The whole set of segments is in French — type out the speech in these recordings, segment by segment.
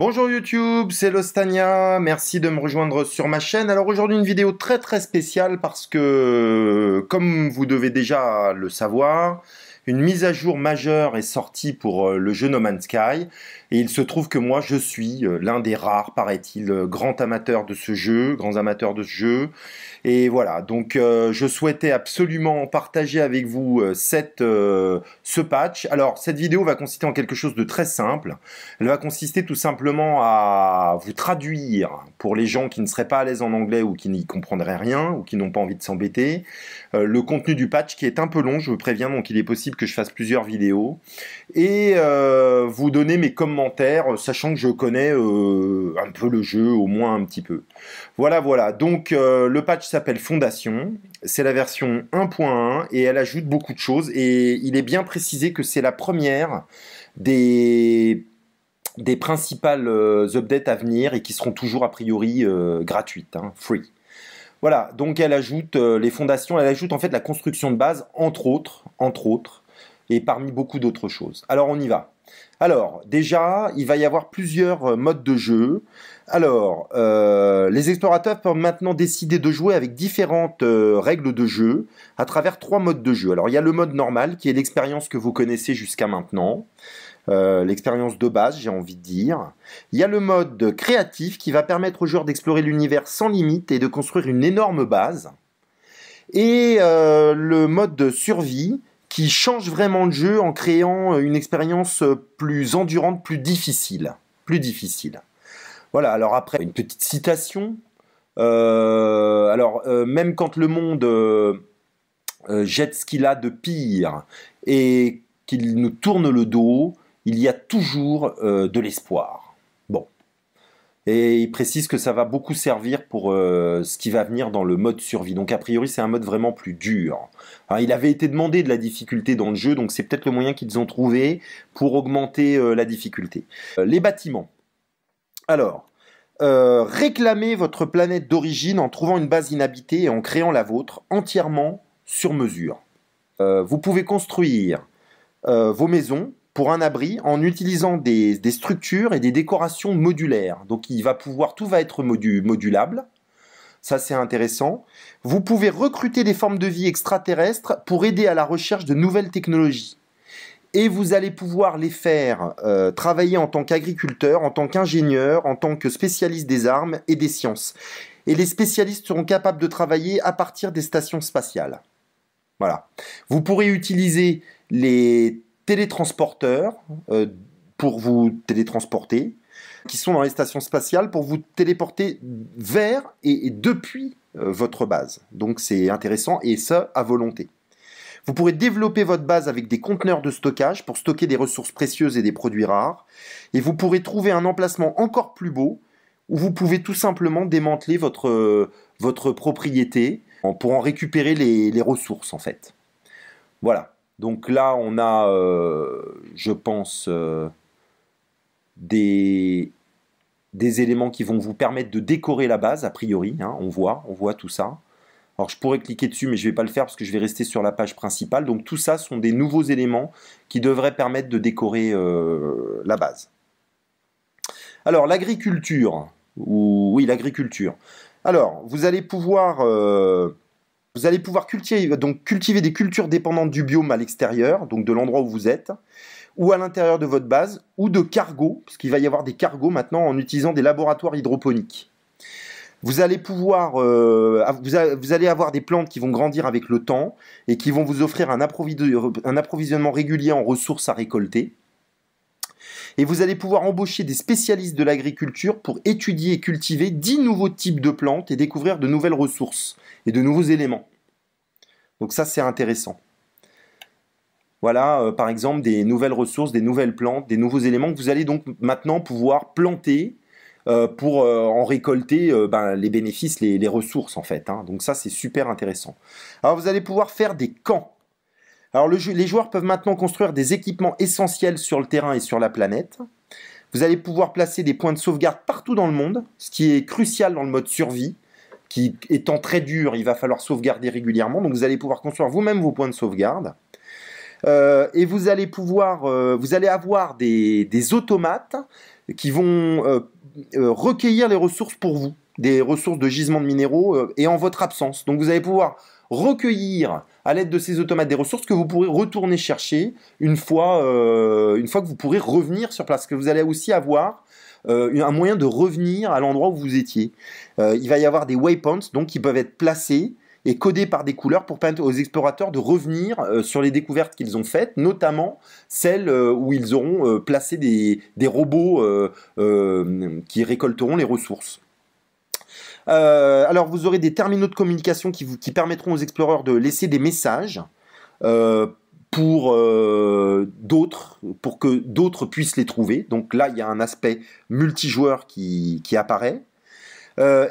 Bonjour YouTube, c'est Lostania, merci de me rejoindre sur ma chaîne. Alors aujourd'hui une vidéo très très spéciale parce que, comme vous devez déjà le savoir, une mise à jour majeure est sortie pour euh, le jeu No Man's Sky, et il se trouve que moi je suis euh, l'un des rares, paraît-il, euh, grands amateurs de ce jeu, grands amateurs de ce jeu, et voilà, donc je souhaitais absolument partager avec vous cette, ce patch. Alors cette vidéo va consister en quelque chose de très simple, elle va consister tout simplement à vous traduire, pour les gens qui ne seraient pas à l'aise en anglais ou qui n'y comprendraient rien, ou qui n'ont pas envie de s'embêter, le contenu du patch qui est un peu long, je vous préviens, donc il est possible que je fasse plusieurs vidéos et euh, vous donner mes commentaires, euh, sachant que je connais euh, un peu le jeu, au moins un petit peu. Voilà, voilà. Donc le patch s'appelle Fondation, c'est la version 1.1 et elle ajoute beaucoup de choses et il est bien précisé que c'est la première des des principales updates à venir et qui seront toujours a priori gratuites, hein, free. Voilà, donc elle ajoute les fondations, elle ajoute en fait la construction de base, entre autres, entre autres, et parmi beaucoup d'autres choses. Alors on y va. Alors, déjà, il va y avoir plusieurs euh, modes de jeu. Alors, euh, les explorateurs peuvent maintenant décider de jouer avec différentes euh, règles de jeu à travers trois modes de jeu. Alors, il y a le mode normal qui est l'expérience que vous connaissez jusqu'à maintenant, l'expérience de base, j'ai envie de dire. Il y a le mode créatif qui va permettre aux joueurs d'explorer l'univers sans limite et de construire une énorme base. Et le mode survie qui change vraiment le jeu en créant euh, une expérience euh, plus endurante, plus difficile. Plus difficile. Voilà, alors après, une petite citation. Euh, alors, même quand le monde jette ce qu'il a de pire et qu'il nous tourne le dos, il y a toujours de l'espoir. Et il précise que ça va beaucoup servir pour euh, ce qui va venir dans le mode survie. Donc a priori, c'est un mode vraiment plus dur. Hein, il avait été demandé de la difficulté dans le jeu, donc c'est peut-être le moyen qu'ils ont trouvé pour augmenter euh, la difficulté. Euh, les bâtiments. Alors, réclamez votre planète d'origine en trouvant une base inhabitée et en créant la vôtre entièrement sur mesure. vous pouvez construire vos maisons, pour un abri en utilisant des, structures et des décorations modulaires. Donc il va pouvoir, tout va être modulable. Ça c'est intéressant. Vous pouvez recruter des formes de vie extraterrestres pour aider à la recherche de nouvelles technologies. Et vous allez pouvoir les faire euh, travailler en tant qu'agriculteur, en tant qu'ingénieur, en tant que spécialiste des armes et des sciences. Et les spécialistes seront capables de travailler à partir des stations spatiales. Voilà. Vous pourrez utiliser les télétransporteurs euh, pour vous télétransporter, qui sont dans les stations spatiales pour vous téléporter vers et, depuis euh, votre base. Donc c'est intéressant et ça à volonté. Vous pourrez développer votre base avec des conteneurs de stockage pour stocker des ressources précieuses et des produits rares. Et vous pourrez trouver un emplacement encore plus beau où vous pouvez tout simplement démanteler votre, votre propriété pour en récupérer les ressources en fait. Voilà, donc là, on a, euh, je pense, euh, des, éléments qui vont vous permettre de décorer la base, a priori. Hein, on voit, on voit tout ça. Alors je pourrais cliquer dessus, mais je ne vais pas le faire parce que je vais rester sur la page principale. Donc tout ça sont des nouveaux éléments qui devraient permettre de décorer euh, la base. Alors l'agriculture, ou oui l'agriculture. Alors vous allez pouvoir vous allez pouvoir cultiver, donc cultiver des cultures dépendantes du biome à l'extérieur, donc de l'endroit où vous êtes, ou à l'intérieur de votre base, ou de cargo, parce qu'il va y avoir des cargos maintenant en utilisant des laboratoires hydroponiques. Vous allez pouvoir, euh, vous, allez avoir des plantes qui vont grandir avec le temps et qui vont vous offrir un, approvisionnement régulier en ressources à récolter. Et vous allez pouvoir embaucher des spécialistes de l'agriculture pour étudier et cultiver 10 nouveaux types de plantes et découvrir de nouvelles ressources et de nouveaux éléments. Donc ça, c'est intéressant. Voilà, euh, par exemple, des nouvelles ressources, des nouvelles plantes, des nouveaux éléments que vous allez donc maintenant pouvoir planter euh, pour euh, en récolter ben, les bénéfices, les, ressources en fait. Hein. Donc ça, c'est super intéressant. Alors vous allez pouvoir faire des camps. Alors les joueurs peuvent maintenant construire des équipements essentiels sur le terrain et sur la planète. Vous allez pouvoir placer des points de sauvegarde partout dans le monde, ce qui est crucial dans le mode survie, qui étant très dur, il va falloir sauvegarder régulièrement. Donc vous allez pouvoir construire vous-même vos points de sauvegarde. Euh, et vous allez pouvoir, euh, vous allez avoir des, automates qui vont euh, recueillir les ressources pour vous, des ressources de gisements de minéraux et en votre absence. Donc vous allez pouvoir recueillir à l'aide de ces automates des ressources que vous pourrez retourner chercher une fois, euh, que vous pourrez revenir sur place. Que vous allez aussi avoir euh, un moyen de revenir à l'endroit où vous étiez. Euh, il va y avoir des waypoints donc qui peuvent être placés et codés par des couleurs pour permettre aux explorateurs de revenir sur les découvertes qu'ils ont faites, notamment celles où ils auront placé des robots qui récolteront les ressources. Euh, alors, vous aurez des terminaux de communication qui, permettront aux exploreurs de laisser des messages euh, pour euh, d'autres, pour que d'autres puissent les trouver. Donc là, il y a un aspect multijoueur qui, apparaît.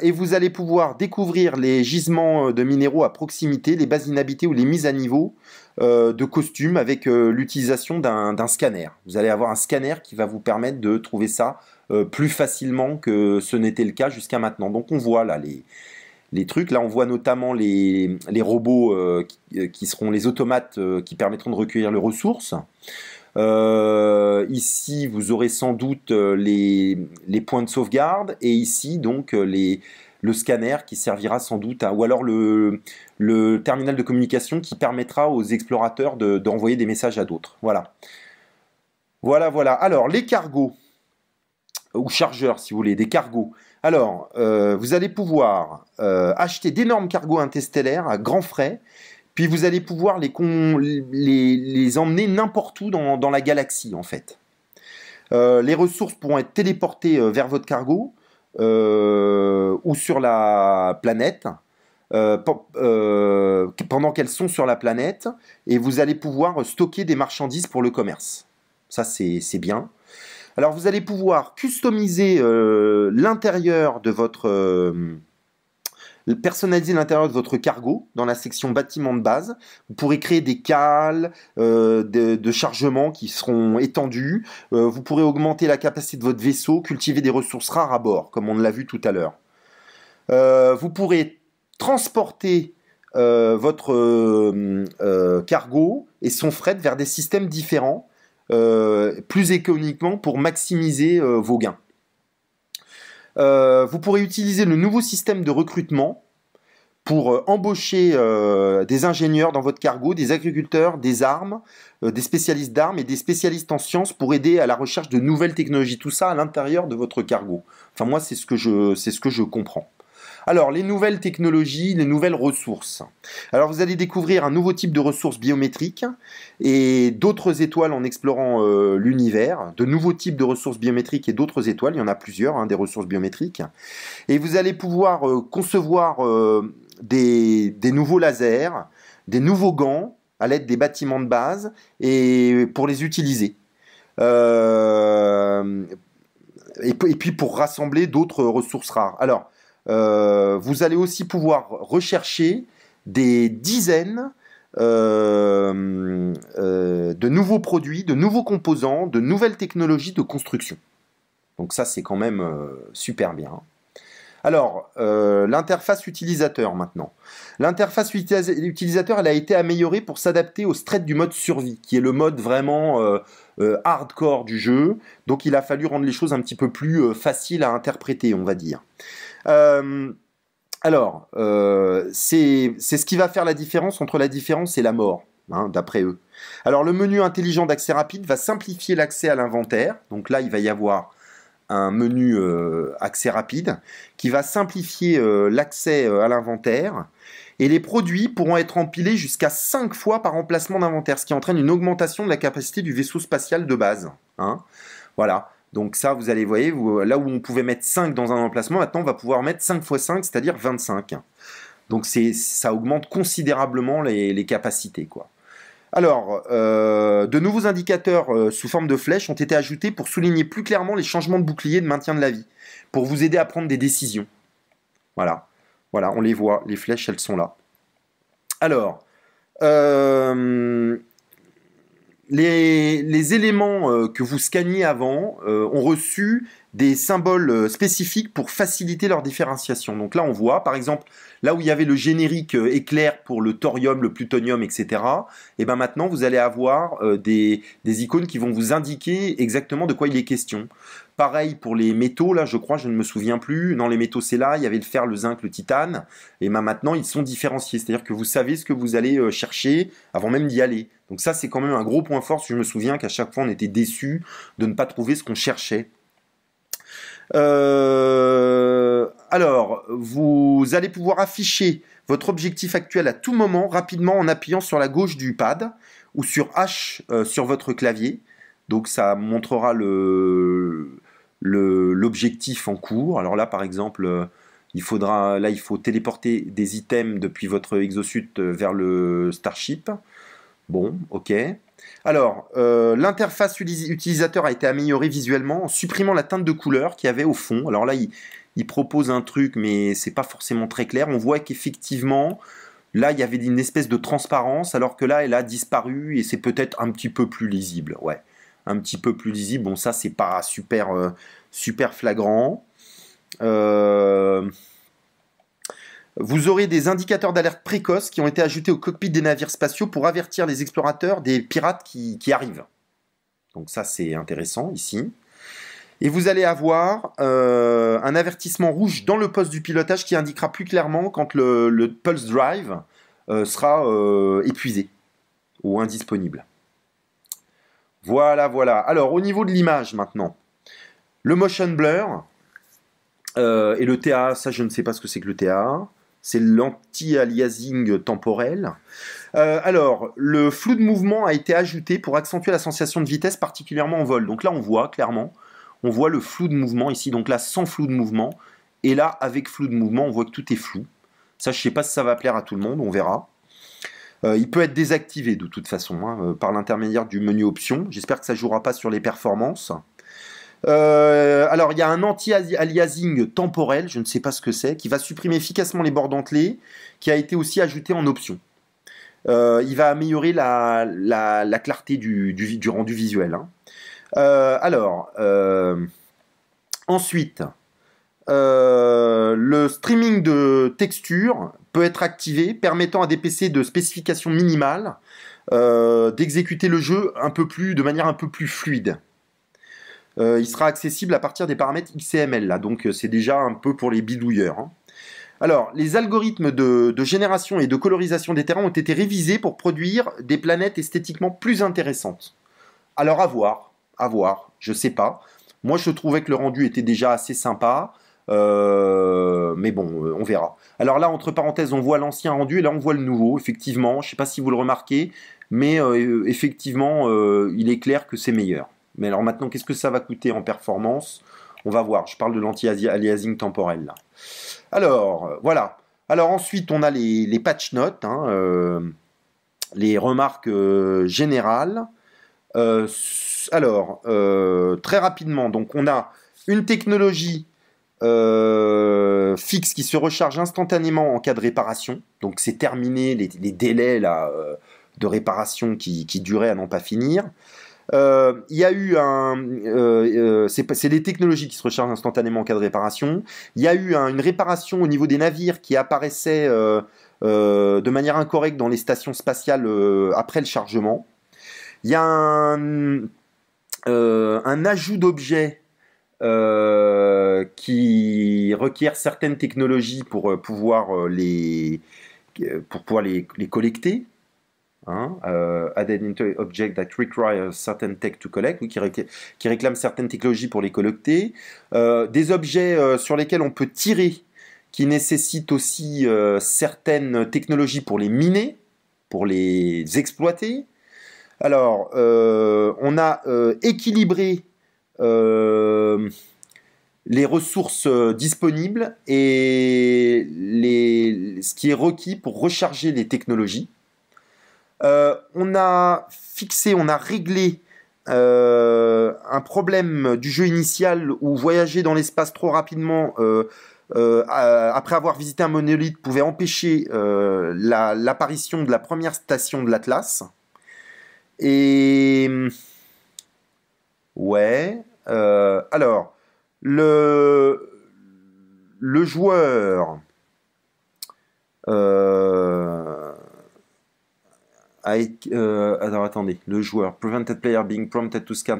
et vous allez pouvoir découvrir les gisements de minéraux à proximité, les bases inhabitées ou les mises à niveau euh, de costumes avec euh, l'utilisation d'un scanner. Vous allez avoir un scanner qui va vous permettre de trouver ça euh, plus facilement que ce n'était le cas jusqu'à maintenant. Donc on voit là les, les trucs. Là, on voit notamment les, robots qui, seront les automates qui permettront de recueillir les ressources. ici, vous aurez sans doute les, points de sauvegarde et ici, donc, les, le scanner qui servira sans doute à, ou alors le, terminal de communication qui permettra aux explorateurs d'envoyer des messages à d'autres. Voilà. Voilà, voilà. Alors, les cargos, ou chargeurs si vous voulez, des cargos. Alors, euh, vous allez pouvoir euh, acheter d'énormes cargos interstellaires à grands frais, puis vous allez pouvoir les, emmener n'importe où dans, la galaxie, en fait. Euh, les ressources pourront être téléportées vers votre cargo, euh, ou sur la planète. Euh, euh, pendant qu'elles sont sur la planète, et vous allez pouvoir stocker des marchandises pour le commerce. Ça, c'est bien. Alors, vous allez pouvoir customiser l'intérieur de votre personnaliser l'intérieur de votre cargo dans la section bâtiment de base. Vous pourrez créer des cales euh, de, chargement qui seront étendues. Euh, vous pourrez augmenter la capacité de votre vaisseau, cultiver des ressources rares à bord, comme on l'a vu tout à l'heure. Euh, vous pourrez transporter votre cargo et son fret vers des systèmes différents, plus économiquement pour maximiser vos gains. Euh, vous pourrez utiliser le nouveau système de recrutement pour euh, embaucher euh, des ingénieurs dans votre cargo, des agriculteurs, des armes, des spécialistes d'armes et des spécialistes en sciences pour aider à la recherche de nouvelles technologies. Tout ça à l'intérieur de votre cargo. Enfin moi c'est ce que je c'est ce que je comprends. Alors, les nouvelles technologies, les nouvelles ressources. Alors, vous allez découvrir un nouveau type de ressources biométriques et d'autres étoiles en explorant euh, l'univers, de nouveaux types de ressources biométriques et d'autres étoiles. Il y en a plusieurs, hein, des ressources biométriques. Et vous allez pouvoir euh, concevoir euh, des, nouveaux lasers, des nouveaux gants à l'aide des bâtiments de base et pour les utiliser. et, et, puis pour rassembler d'autres ressources rares. Alors, euh, vous allez aussi pouvoir rechercher des dizaines euh, euh, de nouveaux produits, de nouveaux composants, de nouvelles technologies de construction. Donc ça, c'est quand même super bien. Alors, l'interface utilisateur maintenant. L'interface utilisateur, elle a été améliorée pour s'adapter au stress du mode survie, qui est le mode vraiment hardcore du jeu. Donc il a fallu rendre les choses un petit peu plus faciles à interpréter, on va dire. Euh, alors, euh, c'est ce qui va faire la différence entre la différence et la mort, hein, d'après eux. Alors, le menu intelligent d'accès rapide va simplifier l'accès à l'inventaire. Donc là, il va y avoir un menu euh, accès rapide qui va simplifier l'accès à l'inventaire. Et les produits pourront être empilés jusqu'à 5 fois par emplacement d'inventaire, ce qui entraîne une augmentation de la capacité du vaisseau spatial de base. Hein. Voilà. Donc ça, vous allez, voir, là où on pouvait mettre 5 dans un emplacement, maintenant on va pouvoir mettre 5 x 5, c'est-à-dire 25. Donc ça augmente considérablement les, capacités. Alors, euh, de nouveaux indicateurs euh, sous forme de flèches ont été ajoutés pour souligner plus clairement les changements de bouclier de maintien de la vie, pour vous aider à prendre des décisions. Voilà, voilà, on les voit, les flèches, elles sont là. Alors, euh, les, les éléments euh, que vous scanniez avant euh, ont reçu des symboles euh, spécifiques pour faciliter leur différenciation. Donc là, on voit, par exemple, là où il y avait le générique euh, éclair pour le thorium, le plutonium, etc., et eh bien maintenant, vous allez avoir euh, des, des icônes qui vont vous indiquer exactement de quoi il est question. Pareil pour les métaux, là je crois, je ne me souviens plus. Non, les métaux c'est là, il y avait le fer, le zinc, le titane. Et eh ben maintenant ils sont différenciés, c'est-à-dire que vous savez ce que vous allez chercher avant même d'y aller. Donc ça c'est quand même un gros point fort, si je me souviens qu'à chaque fois on était déçu de ne pas trouver ce qu'on cherchait. Euh, alors, vous allez pouvoir afficher votre objectif actuel à tout moment rapidement en appuyant sur la gauche du pad ou sur H euh, sur votre clavier. Donc ça montrera le l'objectif en cours. Alors là, par exemple, euh, il faudra là il faut téléporter des items depuis votre exosuit vers le Starship. Bon, ok. Alors, euh, l'interface utilisateur a été améliorée visuellement en supprimant la teinte de couleur qu'il y avait au fond. Alors là, il, propose un truc, mais c'est pas forcément très clair. On voit qu'effectivement, là, il y avait une espèce de transparence, alors que là, elle a disparu et c'est peut-être un petit peu plus lisible. Ouais, un petit peu plus lisible. Bon, ça, c'est pas super, euh, super flagrant. Euh vous aurez des indicateurs d'alerte précoces qui ont été ajoutés au cockpit des navires spatiaux pour avertir les explorateurs des pirates qui, arrivent. Donc ça c'est intéressant ici. Et vous allez avoir euh, un avertissement rouge dans le poste du pilotage qui indiquera plus clairement quand le, pulse drive euh, sera euh, épuisé ou indisponible. Voilà, voilà. Alors au niveau de l'image maintenant, le motion blur et le TA, ça je ne sais pas ce que c'est que le TA c'est l'anti-aliasing temporel. Euh, alors, le flou de mouvement a été ajouté pour accentuer la sensation de vitesse, particulièrement en vol. Donc là, on voit clairement, on voit le flou de mouvement ici, donc là, sans flou de mouvement. Et là, avec flou de mouvement, on voit que tout est flou. Ça, je ne sais pas si ça va plaire à tout le monde, on verra. Euh, il peut être désactivé de toute façon hein, euh, par l'intermédiaire du menu options. J'espère que ça ne jouera pas sur les performances. Euh, alors, il y a un anti-aliasing temporel, je ne sais pas ce que c'est, qui va supprimer efficacement les bords dentelés, qui a été aussi ajouté en option. Euh, il va améliorer la, clarté du, rendu visuel. Hein. Euh, alors, ensuite, le streaming de texture peut être activé, permettant à des PC de spécification minimale d'exécuter le jeu un peu plus, de manière un peu plus fluide. Euh, il sera accessible à partir des paramètres XML, là, donc euh, c'est déjà un peu pour les bidouilleurs. Hein. Alors, les algorithmes de, génération et de colorisation des terrains ont été révisés pour produire des planètes esthétiquement plus intéressantes. Alors, à voir, à voir, je sais pas. Moi, je trouvais que le rendu était déjà assez sympa, euh, mais bon, on verra. Alors là, entre parenthèses, on voit l'ancien rendu et là, on voit le nouveau, effectivement. Je ne sais pas si vous le remarquez, mais effectivement, il est clair que c'est meilleur. Mais alors maintenant, qu'est-ce que ça va coûter en performance On va voir. Je parle de l'anti-aliasing temporel là. Alors, euh, voilà. Alors ensuite, on a les, patch notes, hein, euh, les remarques euh, générales. alors, très rapidement, donc on a une technologie fixe qui se recharge instantanément en cas de réparation. Donc c'est terminé les, délais de réparation qui duraient à n'en pas finir. Euh, il y a eu un. Euh, euh, c'est des technologies qui se rechargent instantanément en cas de réparation. Il y a eu une réparation au niveau des navires qui apparaissait de manière incorrecte dans les stations spatiales après le chargement. Il y a un, ajout d'objets qui requiert certaines technologies pour pouvoir pour pouvoir les collecter hein, euh, Object that requires certain tech to collect, ou qui, réclament qui certaines technologies pour les collecter, euh, des objets euh, sur lesquels on peut tirer, qui nécessitent aussi euh, certaines technologies pour les miner, pour les exploiter. Alors, on a équilibré les ressources disponibles et les, ce qui est requis pour recharger les technologies. Euh, on a fixé, on a réglé euh, un problème du jeu initial où voyager dans l'espace trop rapidement euh, après avoir visité un monolithe pouvait empêcher l'apparition de la première station de l'Atlas. Et ouais, alors le le joueur euh, euh, alors attendez, le joueur. Prevented player being prompted to scan.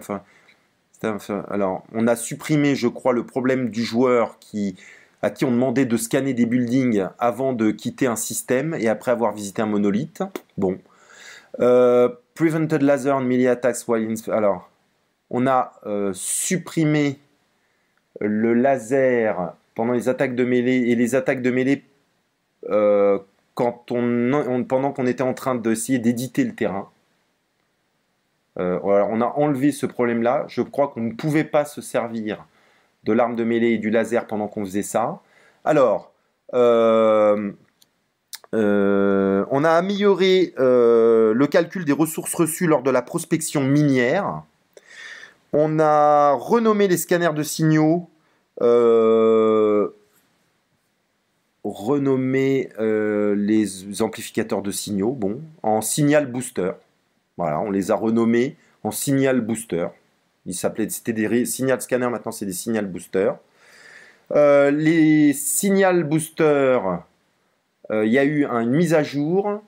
Enfin, alors, on a supprimé, je crois, le problème du joueur qui, à qui on demandait de scanner des buildings avant de quitter un système et après avoir visité un monolithe. Bon. Euh, prevented laser melee attacks while Alors, on a euh, supprimé le laser pendant les attaques de mêlée et les attaques de mêlée euh, on, pendant qu'on était en train d'essayer d'éditer le terrain, euh, on a enlevé ce problème-là. Je crois qu'on ne pouvait pas se servir de l'arme de mêlée et du laser pendant qu'on faisait ça. Alors, euh, euh, on a amélioré le calcul des ressources reçues lors de la prospection minière. On a renommé les scanners de signaux renommé euh, les amplificateurs de signaux bon, en signal booster. Voilà, on les a renommés en signal booster. Ils s'appelaient, c'était des signal Scanner, maintenant c'est des signal booster. Euh, les signal booster, euh, il y a eu une mise à jour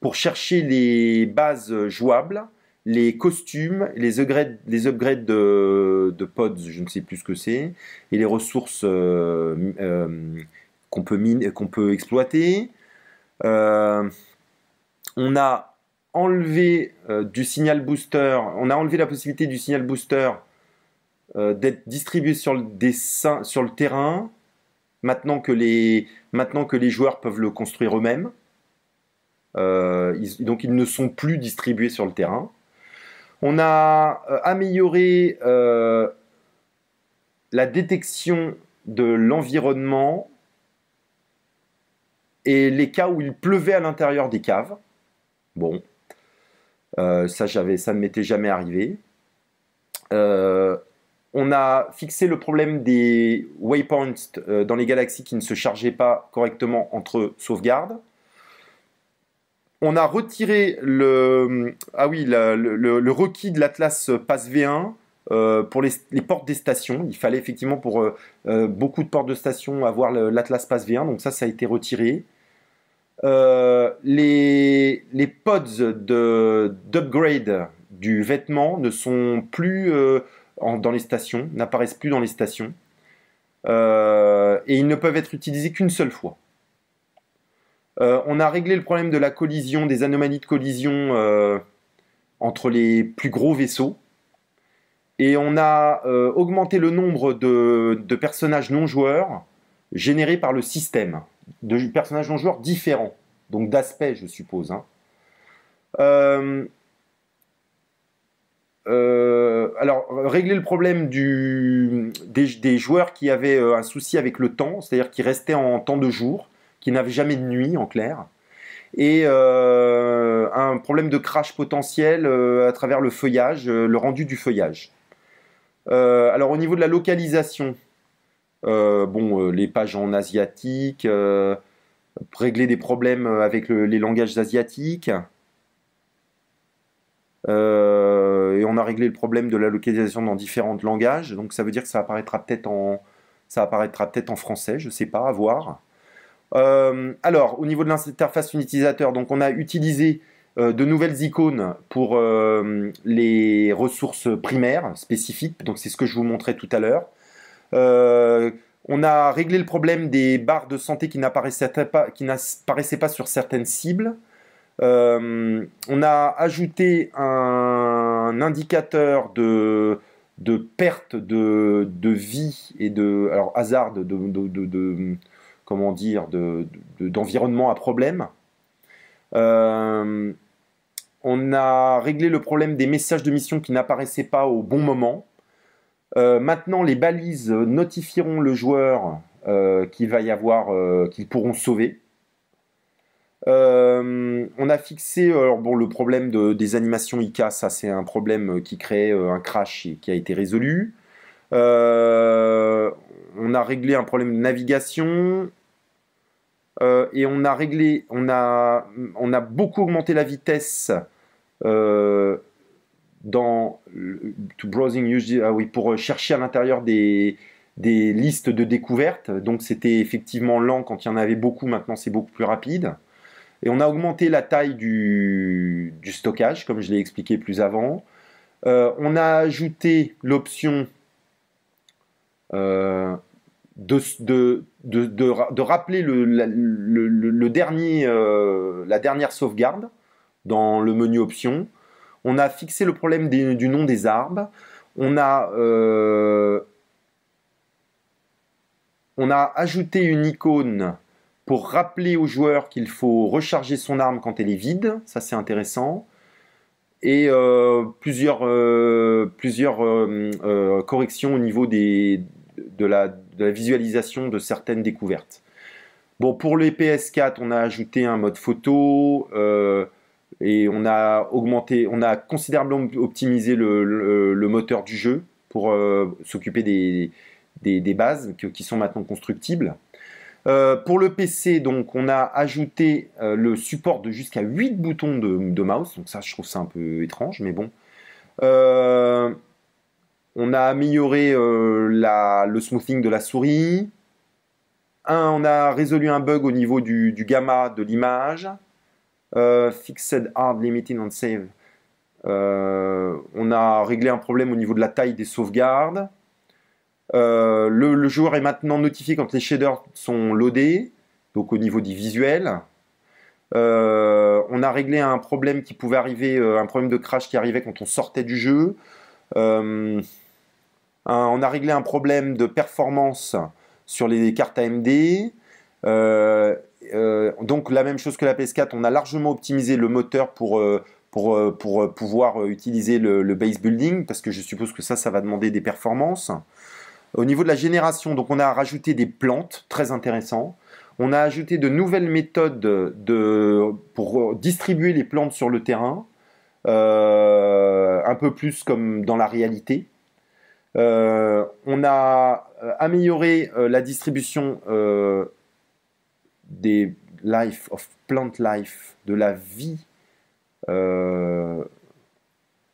pour chercher les bases jouables, les costumes, les upgrades, les de, de, pods, je ne sais plus ce que c'est, et les ressources qu'on peut, peut exploiter. Euh, on a enlevé euh, du signal booster, on a enlevé la possibilité du signal booster euh, d'être distribué sur le, dessin, sur le terrain, maintenant que, les, maintenant que les joueurs peuvent le construire eux-mêmes. donc ils ne sont plus distribués sur le terrain. On a amélioré la détection de l'environnement et les cas où il pleuvait à l'intérieur des caves. Bon, euh, ça, ne m'était jamais arrivé. Euh, on a fixé le problème des waypoints euh, dans les galaxies qui ne se chargeaient pas correctement entre sauvegardes. On a retiré le, ah oui, le, requis de l'Atlas Pass V1 pour les, portes des stations. Il fallait effectivement pour beaucoup de portes de stations avoir l'Atlas Pass V1, donc ça, ça a été retiré. Euh, les, pods d'upgrade du vêtement ne sont plus euh, dans les stations, n'apparaissent plus dans les stations. Euh, et ils ne peuvent être utilisés qu'une seule fois. on a réglé le problème de la collision, des anomalies de collision entre les plus gros vaisseaux, et on a augmenté le nombre de personnages non joueurs générés par le système de personnages non joueurs différents, donc d'aspect, je suppose. Hein. Euh, euh, alors, régler le problème du, des, joueurs qui avaient euh, un souci avec le temps, c'est-à-dire qui restaient en temps de jour, qui n'avaient jamais de nuit en clair, et un problème de crash potentiel à travers le feuillage, le rendu du feuillage. alors, au niveau de la localisation, euh, bon, euh, les pages en asiatique, euh, régler des problèmes avec les langages asiatiques. et on a réglé le problème de la localisation dans différents langages. Donc ça veut dire que ça apparaîtra peut-être en, ça apparaîtra peut-être en français, je ne sais pas, à voir. alors, au niveau de l'interface utilisateur, donc on a utilisé de nouvelles icônes pour les ressources primaires spécifiques. Donc c'est ce que je vous montrais tout à l'heure. Euh, on a réglé le problème des barres de santé qui n'apparaissaient pas, pas, sur certaines cibles. Euh, on a ajouté un indicateur de, perte de, vie et de alors hasard de, comment dire d'environnement à problème. Euh, on a réglé le problème des messages de mission qui n'apparaissaient pas au bon moment. Euh, maintenant, les balises notifieront le joueur euh, qu'il va y avoir, euh, qu'ils pourront sauver. on a fixé alors bon, le problème des animations IK, ça c'est un problème qui crée un crash et qui a été résolu. on a réglé un problème de navigation. et on a réglé, on a, on a beaucoup augmenté la vitesse dans browsing ah pour euh, chercher à l'intérieur des, listes de découvertes. Donc c'était effectivement lent quand il y en avait beaucoup, maintenant c'est beaucoup plus rapide. Et on a augmenté la taille du, stockage, comme je l'ai expliqué plus avant. Euh, on a ajouté l'option euh, de, rappeler le, dernier, la dernière sauvegarde dans le menu options on a fixé le problème du nom des arbres, on a, euh, on a ajouté une icône pour rappeler au joueur qu'il faut recharger son arme quand elle est vide, ça c'est intéressant, et euh, plusieurs, euh, plusieurs corrections au niveau des, de, la, visualisation de certaines découvertes. Bon, pour les PS4, on a ajouté un mode photo, et on a augmenté, on a considérablement optimisé le, moteur du jeu pour euh, s'occuper des, bases qui sont maintenant constructibles. Euh, pour le PC, donc, on a ajouté euh, le support de jusqu'à 8 boutons de, mouse. Donc ça, je trouve ça un peu étrange, mais bon. on a amélioré le smoothing de la souris. on a résolu un bug au niveau du gamma de l'image. Euh, fixed Hard limiting on Save. Euh, on a réglé un problème au niveau de la taille des sauvegardes. Euh, le, joueur est maintenant notifié quand les shaders sont loadés, donc au niveau du visuel. on a réglé un problème qui pouvait arriver, un problème de crash qui arrivait quand on sortait du jeu. on a réglé un problème de performance sur les cartes AMD. Euh, donc la même chose que la PS4, on a largement optimisé le moteur pour, euh, pour, euh, pour pouvoir utiliser le, base building, parce que je suppose que ça, ça va demander des performances. Au niveau de la génération, donc on a rajouté des plantes, très intéressant. On a ajouté de nouvelles méthodes de, pour distribuer les plantes sur le terrain, un peu plus comme dans la réalité. on a amélioré la distribution des life of plant life, de la vie, euh,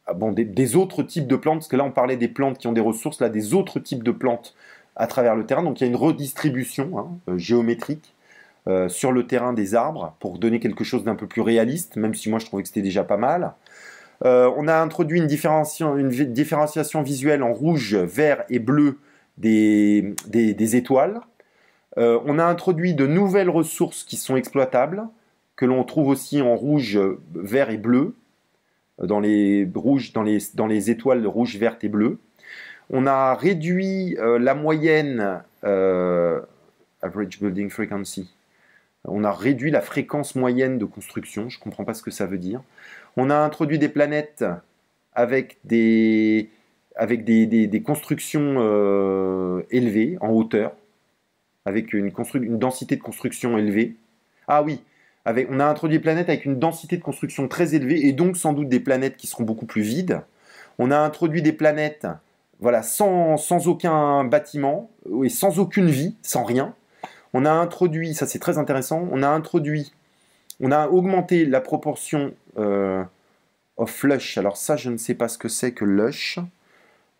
ah des, autres types de plantes, parce que là on parlait des plantes qui ont des ressources, là des autres types de plantes à travers le terrain. Donc il y a une redistribution hein, euh, géométrique euh, sur le terrain des arbres pour donner quelque chose d'un peu plus réaliste, même si moi je trouvais que c'était déjà pas mal. on a introduit une différenciation, visuelle en rouge, vert et bleu des, des étoiles. Euh, on a introduit de nouvelles ressources qui sont exploitables, que l'on trouve aussi en rouge, vert et bleu, dans les, étoiles rouge, verte et bleu. On a réduit euh, la moyenne euh, average building frequency. On a réduit la fréquence moyenne de construction. Je ne comprends pas ce que ça veut dire. On a introduit des planètes avec des, constructions élevées en hauteur avec une, densité de construction élevée. Ah oui, avec, on a introduit des planètes avec une densité de construction très élevée et donc sans doute des planètes qui seront beaucoup plus vides. On a introduit des planètes voilà, sans, aucun bâtiment et sans aucune vie, sans rien. On a introduit, ça c'est très intéressant, on a introduit, on a augmenté la proportion euh, of lush. Alors ça, je ne sais pas ce que c'est que lush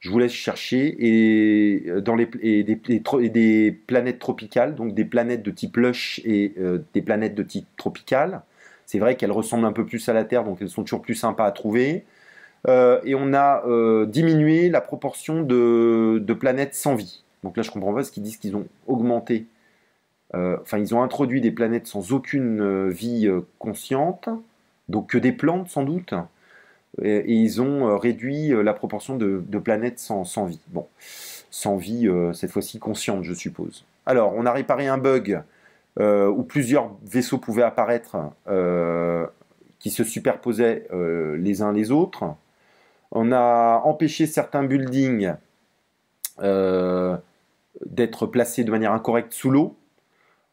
je vous laisse chercher, et euh, dans les, des, planètes tropicales, donc des planètes de type lush et euh, des planètes de type tropical. C'est vrai qu'elles ressemblent un peu plus à la Terre, donc elles sont toujours plus sympas à trouver. Euh, et on a diminué la proportion de, planètes sans vie. Donc là, je comprends pas ce qu'ils disent qu'ils ont augmenté. Enfin, ils ont introduit des planètes sans aucune vie consciente, donc que des plantes sans doute et, ils ont euh, réduit euh, la proportion de, planètes sans, vie. Bon, sans vie, euh, cette fois-ci consciente, je suppose. Alors, on a réparé un bug où plusieurs vaisseaux pouvaient apparaître qui se superposaient les uns les autres. On a empêché certains buildings d'être placés de manière incorrecte sous l'eau.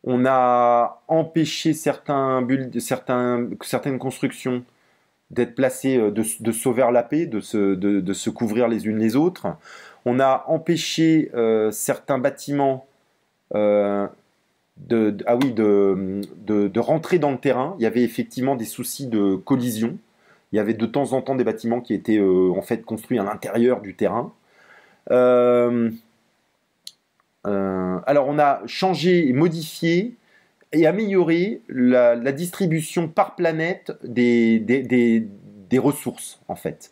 On a empêché certains certaines constructions d'être placé, euh, de, sauver la paix, de se, couvrir les unes les autres. On a empêché euh, certains bâtiments euh, de, ah oui, de, rentrer dans le terrain. Il y avait effectivement des soucis de collision. Il y avait de temps en temps des bâtiments qui étaient en fait construits à l'intérieur du terrain. alors on a changé et modifié et améliorer la, distribution par planète des, des, des, ressources, en fait.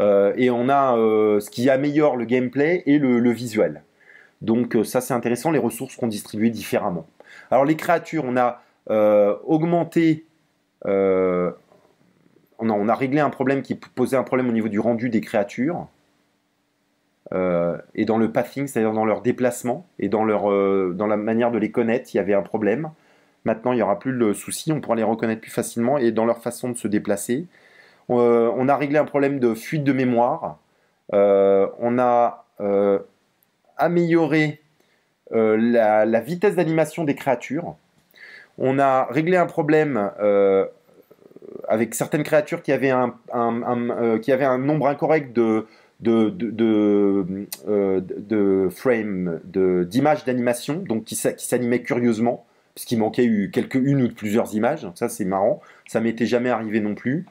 Euh, et on a euh, ce qui améliore le gameplay et le, visuel. Donc euh, ça c'est intéressant, les ressources qu'on distribuait différemment. Alors les créatures, on a augmenté, on a, on, a, réglé un problème qui posait un problème au niveau du rendu des créatures. et dans le pathing, c'est-à-dire dans leur déplacement et dans, leur, dans la manière de les connaître, il y avait un problème. Maintenant, il n'y aura plus le souci, on pourra les reconnaître plus facilement et dans leur façon de se déplacer. Euh, on a réglé un problème de fuite de mémoire. Euh, on a euh, amélioré la, vitesse d'animation des créatures. On a réglé un problème avec certaines créatures qui avaient un, qui un nombre incorrect de, de, de, d'images d'animation, donc qui, qui s'animaient curieusement qu'il manquait quelques une ou plusieurs images. ça, c'est marrant. Ça m'était jamais arrivé non plus.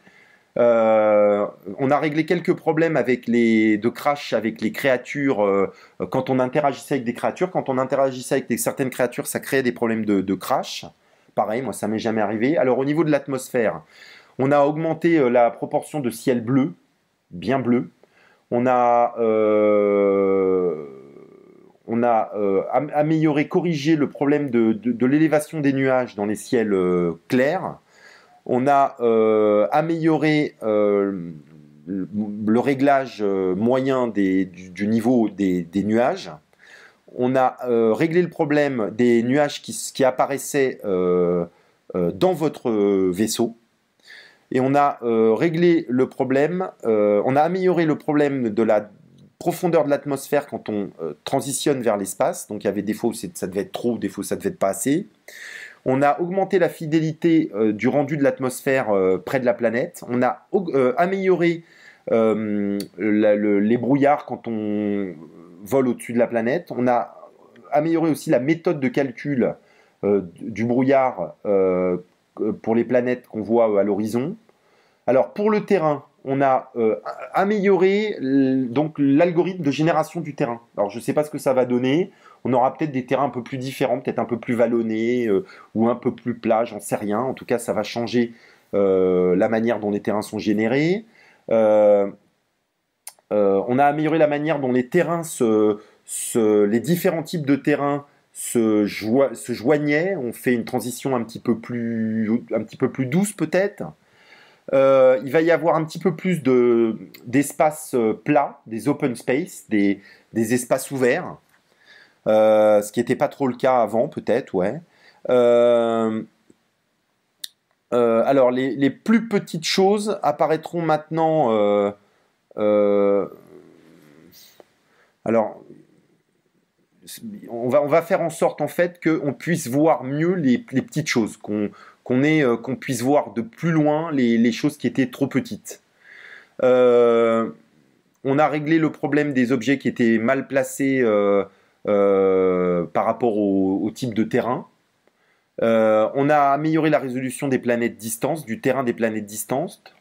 Euh, on a réglé quelques problèmes avec les, de crash avec les créatures. Euh, quand on interagissait avec des créatures, quand on interagissait avec certaines créatures, ça créait des problèmes de, crash. Pareil, moi, ça m'est jamais arrivé. Alors, au niveau de l'atmosphère, on a augmenté euh, la proportion de ciel bleu, bien bleu. On a on a euh, amélioré, corrigé le problème de, l'élévation des nuages dans les ciels euh, clairs. On a euh, amélioré le, réglage moyen du, niveau des, nuages. On a réglé le problème des nuages qui, qui apparaissaient dans votre vaisseau. Et on a réglé le problème, on a amélioré le problème de la profondeur de l'atmosphère quand on euh, transitionne vers l'espace. Donc il y avait des fois où ça devait être trop, des fois ça devait être pas assez. On a augmenté la fidélité euh, du rendu de l'atmosphère euh, près de la planète. On a amélioré les brouillards quand on vole au-dessus de la planète. On a amélioré aussi la méthode de calcul du brouillard pour les planètes qu'on voit à l'horizon. Alors pour le terrain, on a euh, amélioré donc l'algorithme de génération du terrain. Alors je ne sais pas ce que ça va donner. On aura peut-être des terrains un peu plus différents, peut-être un peu plus vallonnés euh, ou un peu plus plats, j'en sais rien. En tout cas, ça va changer euh, la manière dont les terrains sont générés. on a amélioré la manière dont les terrains se, les différents types de terrains se, joignaient. On fait une transition un petit peu un petit peu plus douce peut-être. Euh, il va y avoir un petit peu plus d'espaces d'espace euh, plat, des open space, des, des espaces ouverts, euh, ce qui n'était pas trop le cas avant peut-être, ouais. alors les, plus petites choses apparaîtront maintenant. alors on va, on va faire en sorte en fait qu'on puisse voir mieux les, les petites choses, qu'on euh, qu'on puisse voir de plus loin les, choses qui étaient trop petites. Euh, on a réglé le problème des objets qui étaient mal placés euh, par rapport au, type de terrain. on a amélioré la résolution des planètes distantes, du terrain des planètes distantes.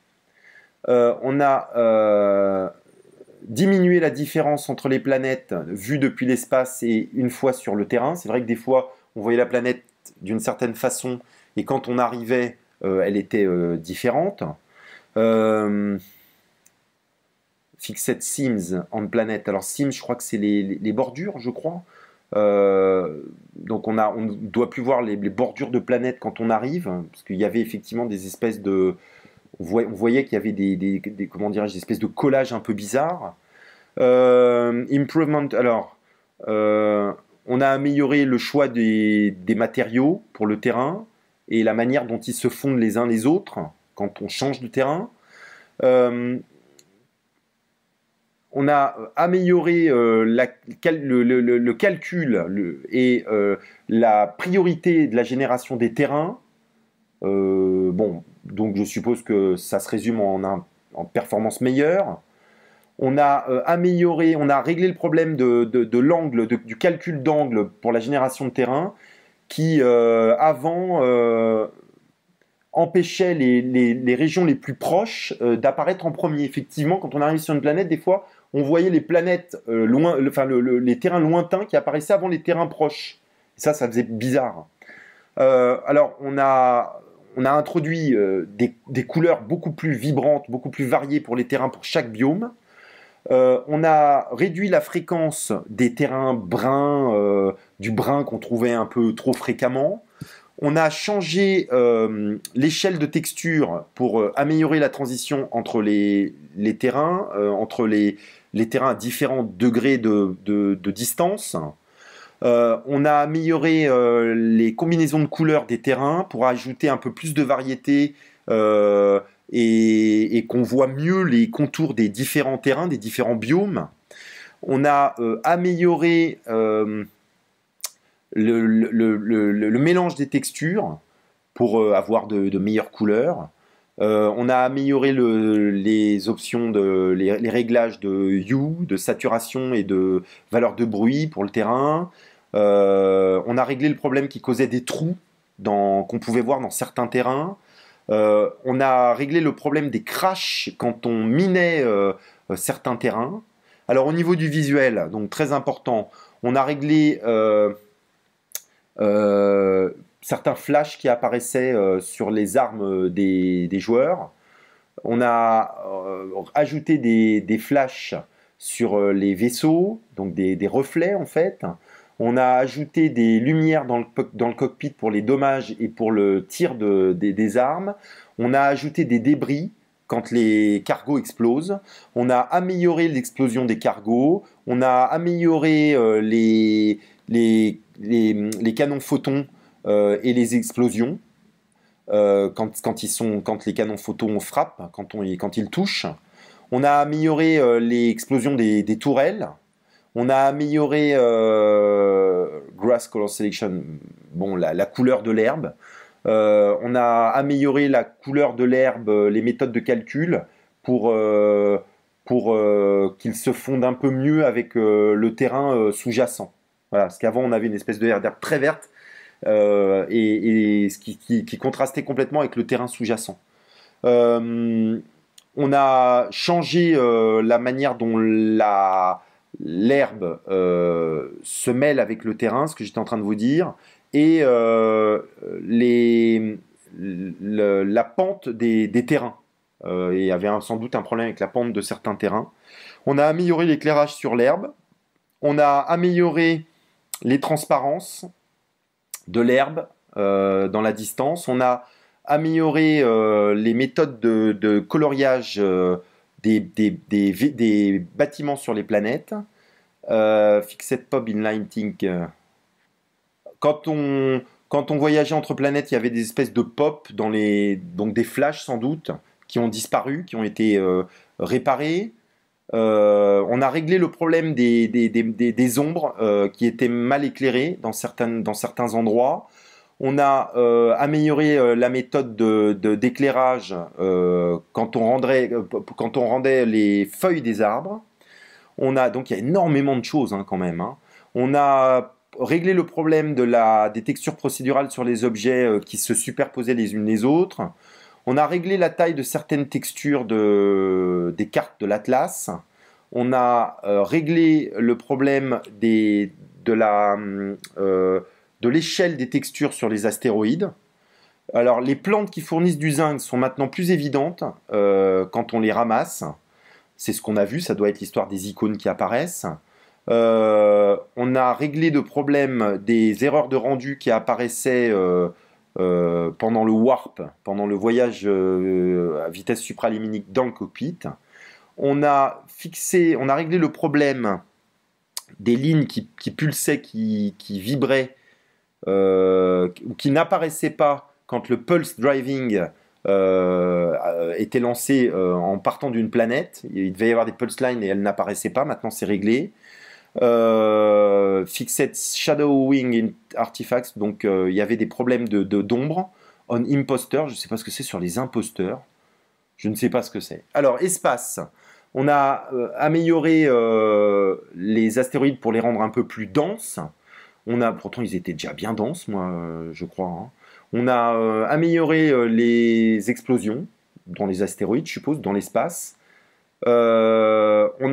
on a diminué la différence entre les planètes vues depuis l'espace et une fois sur le terrain. C'est vrai que des fois, on voyait la planète d'une certaine façon et quand on arrivait, euh, elle était euh, différente. Euh, fixed Sims en planète. Alors Sims, je crois que c'est les, bordures, je crois. donc on ne on doit plus voir les, bordures de planète quand on arrive, parce qu'il y avait effectivement des espèces de, on voyait, qu'il y avait des, des espèces de collages un peu bizarres. improvement, alors on a amélioré le choix des, des matériaux pour le terrain et la manière dont ils se fondent les uns les autres quand on change de terrain. Euh, on a amélioré euh, le, calcul et euh, la priorité de la génération des terrains. bon, donc je suppose que ça se résume en, performance meilleure. On a amélioré, on a réglé le problème de l'angle, du calcul d'angle pour la génération de terrain qui, euh, avant, euh, empêchait les, les, régions les plus proches euh, d'apparaître en premier. Effectivement, quand on arrive sur une planète, des fois, on voyait les planètes, euh, loin, enfin, les terrains lointains qui apparaissaient avant les terrains proches. ça, ça faisait bizarre. alors, on a, on a introduit des, des, couleurs beaucoup plus vibrantes, beaucoup plus variées pour les terrains, pour chaque biome. Euh, on a réduit la fréquence des terrains bruns, euh, du brun qu'on trouvait un peu trop fréquemment. On a changé euh, l'échelle de texture pour améliorer la transition entre les, les terrains, entre les, terrains à différents degrés de, distance. on a amélioré les combinaisons de couleurs des terrains pour ajouter un peu plus de variété et, qu'on voit mieux les contours des différents terrains, des différents biomes. On a euh, amélioré euh, le, mélange des textures pour euh, avoir de, meilleures couleurs. on a amélioré les options, les, les, réglages de hue, de saturation et de valeur de bruit pour le terrain. on a réglé le problème qui causait des trous qu'on pouvait voir dans certains terrains. Euh, on a réglé le problème des crashs quand on minait euh, euh, certains terrains. Alors au niveau du visuel, donc très important, on a réglé certains flashs qui apparaissaient sur les armes des, joueurs. On a ajouté des, flashs sur les vaisseaux, donc des reflets en fait. On a ajouté des lumières dans le, cockpit pour les dommages et pour le tir des, armes. On a ajouté des débris quand les cargos explosent. On a amélioré l'explosion des cargos. On a amélioré euh, les, canons photons euh, et les explosions. Euh, quand, quand, les canons photons frappent, quand, quand ils touchent. On a amélioré les explosions des tourelles. On a amélioré euh, Grass Color Selection, bon, la, couleur de l'herbe. Euh, on a amélioré la couleur de l'herbe, euh, les méthodes de calcul pour, qu'il pour qu'ils se fonde un peu mieux avec le terrain sous-jacent. Voilà, parce qu'avant on avait une espèce de d'herbe très verte et, ce qui, contrastait complètement avec le terrain sous-jacent. on a changé la manière dont la, l'herbe euh, se mêle avec le terrain, ce que j'étais en train de vous dire, et euh, les, la pente des, terrains. il euh, y avait sans doute un problème avec la pente de certains terrains. On a amélioré l'éclairage sur l'herbe, on a amélioré les transparences de l'herbe dans la distance, on a amélioré les méthodes de, de coloriage des, bâtiments sur les planètes. Euh, Fixed Pop Inline Think. Euh. Quand on, voyageait entre planètes, il y avait des espèces de pop, dans les, donc des flashs sans doute, qui ont disparu, qui ont été euh, réparés. Euh, on a réglé le problème des, ombres qui étaient mal éclairées dans, certaines, dans certains endroits. On a euh, amélioré euh, la méthode d'éclairage de, d'éclairage euh, quand, on quand on rendait les feuilles des arbres. On a donc il y a énormément de choses hein, quand même. Hein. On a réglé le problème de la, des textures procédurales sur les objets qui se superposaient les unes les autres. On a réglé la taille de certaines textures de, des cartes de l'Atlas. On a réglé le problème des, de la de l'échelle des textures sur les astéroïdes. Alors, les plantes qui fournissent du zinc sont maintenant plus évidentes euh, quand on les ramasse. C'est ce qu'on a vu, ça doit être l'histoire des icônes qui apparaissent. Euh, on a réglé le problème des erreurs de rendu qui apparaissaient euh, pendant le warp, pendant le voyage à vitesse supraluminique dans le cockpit. On a fixé, on a réglé le problème des lignes qui, pulsaient, qui vibraient euh, qui n'apparaissait pas quand le pulse driving euh, était lancé euh, en partant d'une planète. Il devait y avoir des pulse lines et elles n'apparaissaient pas. Maintenant, c'est réglé. fixed shadowing artifacts, donc il y avait des problèmes de d'ombre. On imposter, je ne sais pas ce que c'est sur les imposteurs. Je ne sais pas ce que c'est. Alors, espace. On a amélioré les astéroïdes pour les rendre un peu plus denses. On a, pourtant, ils étaient déjà bien denses, moi, euh, je crois. Hein. On a euh, amélioré euh, les explosions dans les astéroïdes, je suppose, dans l'espace. on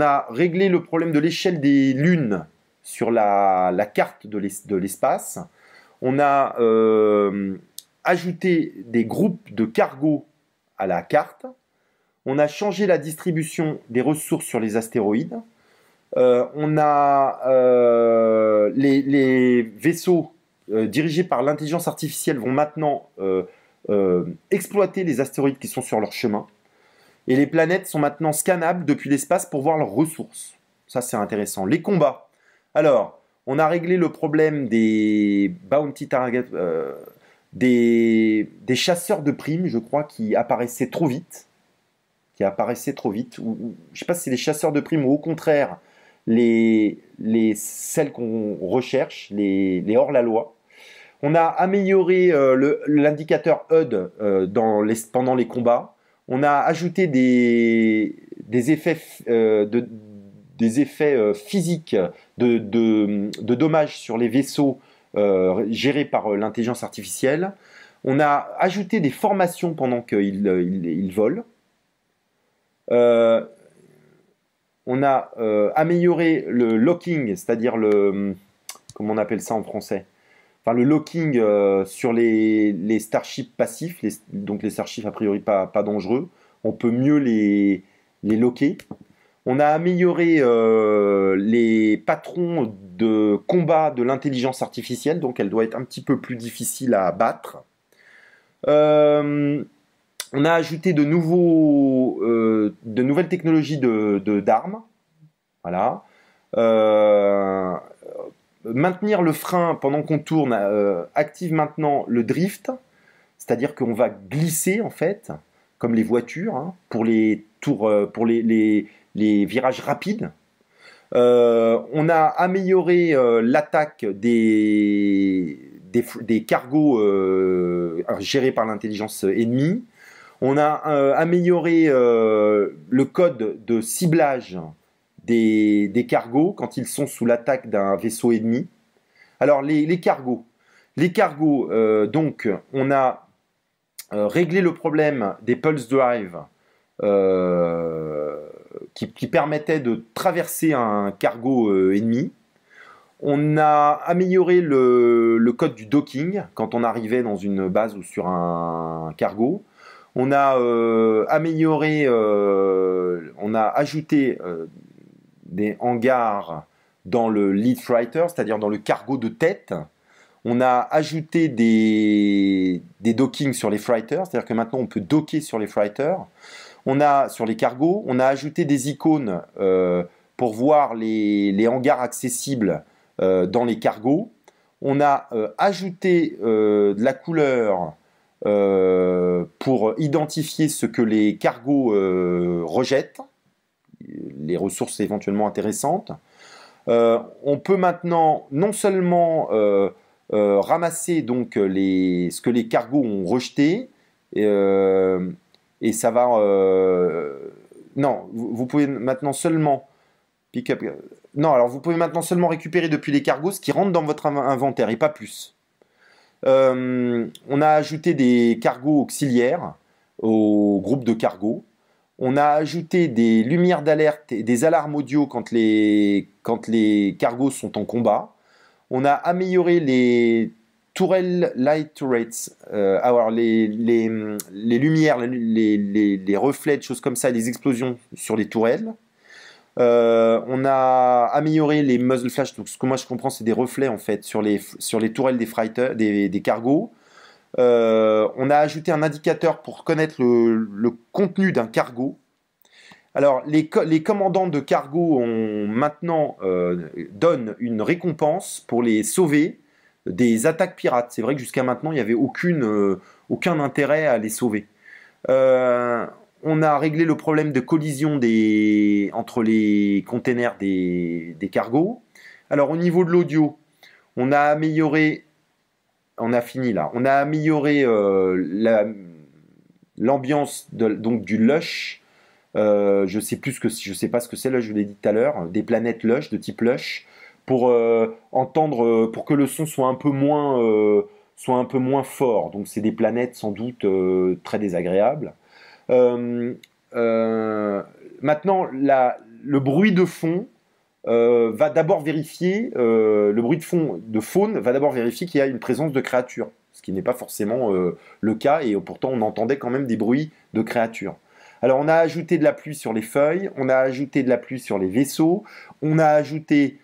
a réglé le problème de l'échelle des lunes sur la, la carte de l'espace. On a ajouté des groupes de cargo à la carte. On a changé la distribution des ressources sur les astéroïdes. Euh, on a euh, les, vaisseaux euh, dirigés par l'intelligence artificielle vont maintenant exploiter les astéroïdes qui sont sur leur chemin. Et les planètes sont maintenant scannables depuis l'espace pour voir leurs ressources. Ça, c'est intéressant. Les combats. Alors, on a réglé le problème des bounty target, des, chasseurs de primes, je crois, qui apparaissaient trop vite. Qui apparaissaient trop vite. Ou, je ne sais pas si c'est des chasseurs de primes ou au contraire les, les, celles qu'on recherche, les, hors-la-loi. On a amélioré euh, l'indicateur HUD euh, dans pendant les combats. On a ajouté des, des effets, euh, de, des effets physiques de, de, dommages sur les vaisseaux gérés par l'intelligence artificielle. On a ajouté des formations pendant qu'ils volent on a euh, amélioré le locking, c'est-à-dire le. Comment on appelle ça en français Enfin, le locking euh, sur les, starships passifs, donc les starships a priori pas, pas dangereux. On peut mieux les, les loquer. On a amélioré euh, les patrons de combat de l'intelligence artificielle, donc elle doit être un petit peu plus difficile à battre on a ajouté de, euh, de nouvelles technologies d'armes. voilà. Euh, maintenir le frein pendant qu'on tourne euh, active maintenant le drift, c'est-à-dire qu'on va glisser en fait, comme les voitures, hein, pour les tours, pour les, virages rapides. on a amélioré l'attaque des, cargos gérés par l'intelligence ennemie. On a euh, amélioré euh, le code de ciblage des, cargos quand ils sont sous l'attaque d'un vaisseau ennemi. Alors les, cargos. Les cargos, euh, donc on a réglé le problème des pulse drive qui, permettaient de traverser un cargo ennemi. On a amélioré le, code du docking quand on arrivait dans une base ou sur un cargo. On a euh, amélioré, euh, on a ajouté euh, des hangars dans le lead freighter, c'est-à-dire dans le cargo de tête. On a ajouté des, dockings sur les freighters, c'est-à-dire que maintenant on peut docker sur les freighters. On a sur les cargos, on a ajouté des icônes pour voir les hangars accessibles dans les cargos. On a ajouté de la couleur euh, pour identifier ce que les cargos euh, rejettent, les ressources éventuellement intéressantes. Euh, on peut maintenant non seulement ramasser donc les, ce que les cargos ont rejeté, et, ça va... non, vous pouvez maintenant seulement Pick up. Non, alors vous pouvez maintenant seulement récupérer depuis les cargos ce qui rentre dans votre inventaire et pas plus. Euh, on a ajouté des cargos auxiliaires au groupe de cargos. On a ajouté des lumières d'alerte et des alarmes audio quand les, cargos sont en combat. On a amélioré les tourelles light turrets, euh, les, lumières, les, reflets, des choses comme ça, les explosions sur les tourelles. Euh, on a amélioré les muzzle flash. Donc, ce que moi je comprends, c'est des reflets en fait sur les, sur les tourelles des, freighters, des, cargos. Euh, on a ajouté un indicateur pour connaître le, contenu d'un cargo. Alors, les, les, commandants de cargo ont maintenant euh, donnent une récompense pour les sauver des attaques pirates. C'est vrai que jusqu'à maintenant, il n'y avait aucune, euh, aucun intérêt à les sauver on a réglé le problème de collision entre les containers des, cargos. Alors au niveau de l'audio, on a amélioré, on a fini là, on a amélioré euh, l'ambiance donc du lush. Euh, je sais plus que je sais pas ce que c'est là, je vous l'ai dit tout à l'heure, des planètes lush de type lush pour euh, entendre, pour que le son soit un peu moins, soit un peu moins fort. Donc c'est des planètes sans doute très désagréables. Euh, euh, maintenant, le bruit de fond euh, va d'abord vérifier, le bruit de fond de faune va d'abord vérifier qu'il y a une présence de créatures, ce qui n'est pas forcément le cas, et pourtant on entendait quand même des bruits de créatures. Alors on a ajouté de la pluie sur les feuilles, on a ajouté de la pluie sur les vaisseaux, on a ajouté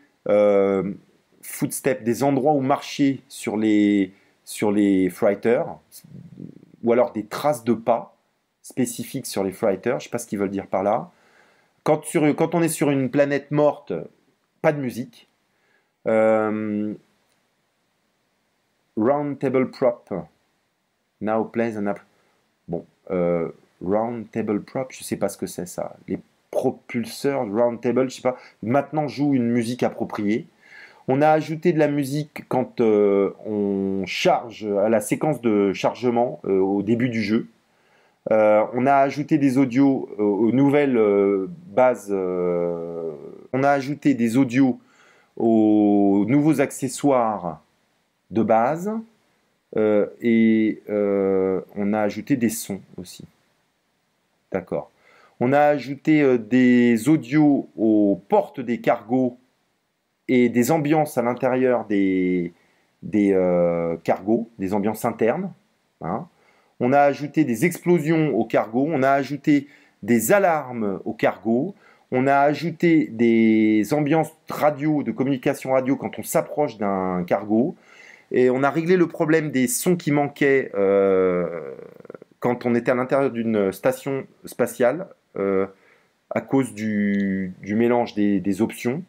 footstep des endroits où marcher sur les sur les freighters, ou alors des traces de pas spécifique sur les Fighters, je ne sais pas ce qu'ils veulent dire par là. Quand, sur, quand, on est sur une planète morte, pas de musique. Euh, round table prop. Now plays an Bon, euh, round table prop, je ne sais pas ce que c'est ça. Les propulseurs round table, je sais pas. Maintenant joue une musique appropriée. On a ajouté de la musique quand euh, on charge à la séquence de chargement au début du jeu. Euh, on a ajouté des audios euh, aux nouvelles euh, bases. on a ajouté des audios aux nouveaux accessoires de base. et on a ajouté des sons aussi. D'accord. On a ajouté des audios aux portes des cargos et des ambiances à l'intérieur des, cargos, des ambiances internes. Hein on a ajouté des explosions au cargo, on a ajouté des alarmes au cargo, on a ajouté des ambiances radio, de communication radio quand on s'approche d'un cargo, et on a réglé le problème des sons qui manquaient euh, quand on était à l'intérieur d'une station spatiale euh, à cause du, mélange des, options.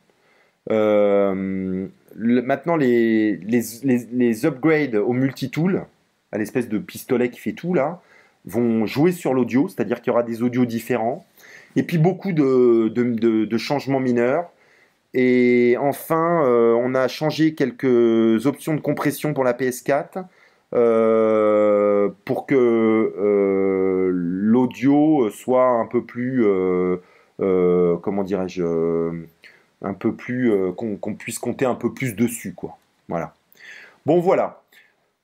Euh, maintenant, les, les, upgrades au multitool, à l'espèce de pistolet qui fait tout là, vont jouer sur l'audio, c'est-à-dire qu'il y aura des audios différents, et puis beaucoup de, changements mineurs. Et enfin, euh, on a changé quelques options de compression pour la PS4 euh, pour que euh, l'audio soit un peu plus, comment dirais-je, un peu plus qu'on puisse compter un peu plus dessus, quoi. Voilà. Bon, voilà.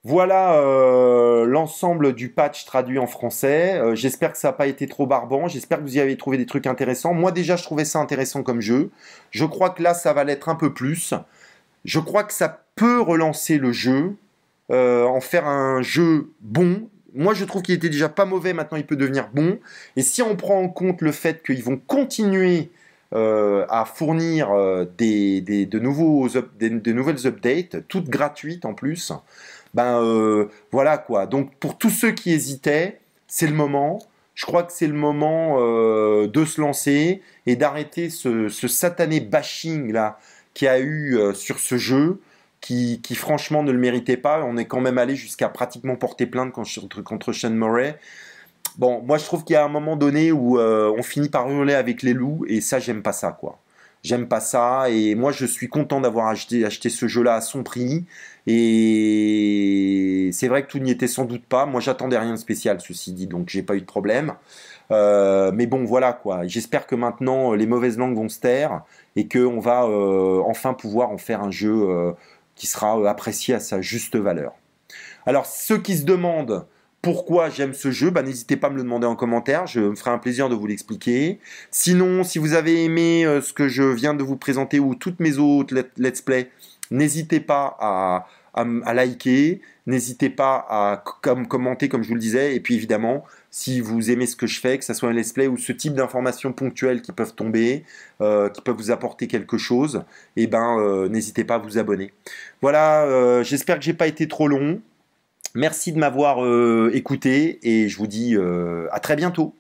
Voilà euh, l'ensemble du patch traduit en français. Euh, j'espère que ça n'a pas été trop barbant. J'espère que vous y avez trouvé des trucs intéressants. Moi déjà, je trouvais ça intéressant comme jeu. Je crois que là, ça va l'être un peu plus. Je crois que ça peut relancer le jeu, euh, en faire un jeu bon. Moi, je trouve qu'il était déjà pas mauvais. Maintenant, il peut devenir bon. Et si on prend en compte le fait qu'ils vont continuer à fournir des, de, nouveaux des, de nouvelles updates, toutes gratuites en plus. Ben euh, voilà quoi. Donc pour tous ceux qui hésitaient, c'est le moment. Je crois que c'est le moment euh, de se lancer et d'arrêter ce, satané bashing là qui a eu euh, sur ce jeu. Qui, franchement ne le méritait pas. On est quand même allé jusqu'à pratiquement porter plainte contre, contre Sean Murray. Bon, moi je trouve qu'il y a un moment donné où on finit par hurler avec les loups et ça j'aime pas ça quoi j'aime pas ça. Et moi, je suis content d'avoir acheté, ce jeu-là à son prix. Et c'est vrai que tout n'y était sans doute pas. Moi, j'attendais rien de spécial, ceci dit, donc j'ai pas eu de problème. Euh, mais bon, voilà quoi. J'espère que maintenant euh, les mauvaises langues vont se taire et qu'on va euh, enfin pouvoir en faire un jeu qui sera apprécié à sa juste valeur. Alors, ceux qui se demandent pourquoi j'aime ce jeu, bah, n'hésitez pas à me le demander en commentaire, je me ferai un plaisir de vous l'expliquer. Sinon, si vous avez aimé euh, ce que je viens de vous présenter ou toutes mes autres let's play, n'hésitez pas à, liker, n'hésitez pas à commenter comme je vous le disais, et puis évidemment, si vous aimez ce que je fais, que ce soit un let's play ou ce type d'informations ponctuelles qui peuvent tomber, euh, qui peuvent vous apporter quelque chose, eh ben, euh, n'hésitez pas à vous abonner. Voilà, j'espère que j'ai pas été trop long. Merci de m'avoir euh, écouté et je vous dis euh, à très bientôt.